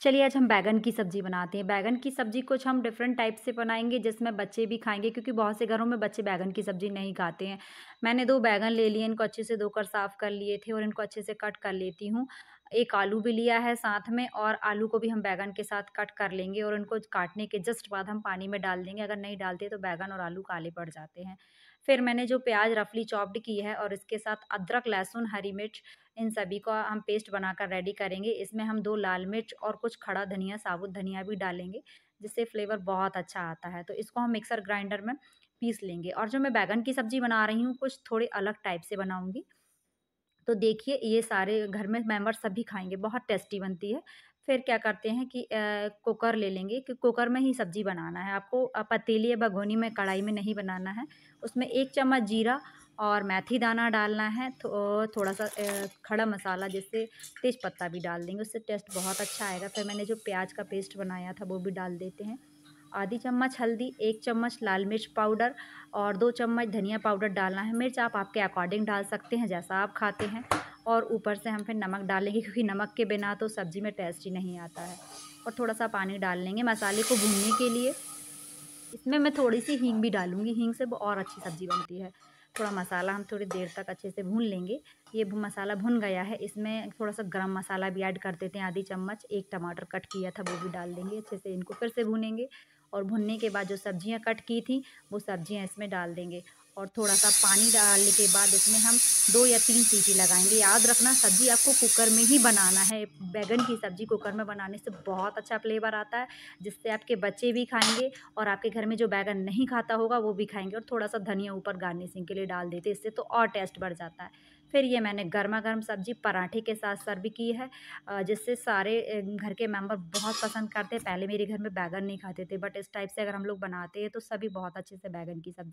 चलिए आज हम बैगन की सब्ज़ी बनाते हैं बैगन की सब्ज़ी कुछ हम डिफरेंट टाइप से बनाएंगे जिसमें बच्चे भी खाएंगे क्योंकि बहुत से घरों में बच्चे बैगन की सब्ज़ी नहीं खाते हैं मैंने दो बैगन ले लिए इनको अच्छे से धोकर साफ़ कर लिए थे और इनको अच्छे से कट कर लेती हूँ एक आलू भी लिया है साथ में और आलू को भी हम बैगन के साथ कट कर लेंगे और इनको काटने के जस्ट बाद हम पानी में डाल देंगे अगर नहीं डालते तो बैगन और आलू काले पड़ जाते हैं फिर मैंने जो प्याज रफली चॉप्ड की है और इसके साथ अदरक लहसुन हरी मिर्च इन सभी को हम पेस्ट बनाकर रेडी करेंगे इसमें हम दो लाल मिर्च और कुछ खड़ा धनिया साबुत धनिया भी डालेंगे जिससे फ्लेवर बहुत अच्छा आता है तो इसको हम मिक्सर ग्राइंडर में पीस लेंगे और जो मैं बैगन की सब्ज़ी बना रही हूँ कुछ थोड़े अलग टाइप से बनाऊँगी तो देखिए ये सारे घर में मेम्बर सभी खाएंगे बहुत टेस्टी बनती है फिर क्या करते हैं कि कुकर ले लेंगे कि कुकर में ही सब्ज़ी बनाना है आपको पतीली या भगोनी में कढ़ाई में नहीं बनाना है उसमें एक चम्मच जीरा और मैथी दाना डालना है तो थोड़ा सा खड़ा मसाला जैसे तेज पत्ता भी डाल देंगे उससे टेस्ट बहुत अच्छा आएगा फिर मैंने जो प्याज का पेस्ट बनाया था वो भी डाल देते हैं आधी चम्मच हल्दी एक चम्मच लाल मिर्च पाउडर और दो चम्मच धनिया पाउडर डालना है मिर्च आप आपके अकॉर्डिंग डाल सकते हैं जैसा आप खाते हैं और ऊपर से हम फिर नमक डालेंगे क्योंकि नमक के बिना तो सब्ज़ी में टेस्ट ही नहीं आता है और थोड़ा सा पानी डाल लेंगे मसाले को भूनने के लिए इसमें मैं थोड़ी सी हींग भी डालूँगी हींग से और अच्छी सब्ज़ी बनती है थोड़ा मसाला हम थोड़ी देर तक अच्छे से भून लेंगे ये मसाला भुन गया है इसमें थोड़ा सा गरम मसाला भी ऐड कर देते हैं आधी चम्मच एक टमाटर कट किया था वो भी डाल देंगे अच्छे से इनको फिर से भूनेंगे और भुनने के बाद जो सब्जियाँ कट की थी वो सब्जियाँ इसमें डाल देंगे और थोड़ा सा पानी डालने के बाद उसमें हम दो या तीन सीटी लगाएंगे याद रखना सब्ज़ी आपको कुकर में ही बनाना है बैगन की सब्ज़ी कुकर में बनाने से बहुत अच्छा फ्लेवर आता है जिससे आपके बच्चे भी खाएंगे और आपके घर में जो बैगन नहीं खाता होगा वो भी खाएंगे और थोड़ा सा धनिया ऊपर गार्निशिंग के लिए डाल देते इससे तो और टेस्ट बढ़ जाता है फिर ये मैंने गर्मा गर्म सब्जी पराठे के साथ सर्व की है जिससे सारे घर के मेंबर बहुत पसंद करते हैं पहले मेरे घर में बैगन नहीं खाते थे बट इस टाइप से अगर हम लोग बनाते हैं तो सभी बहुत अच्छे से बैगन की सब्जी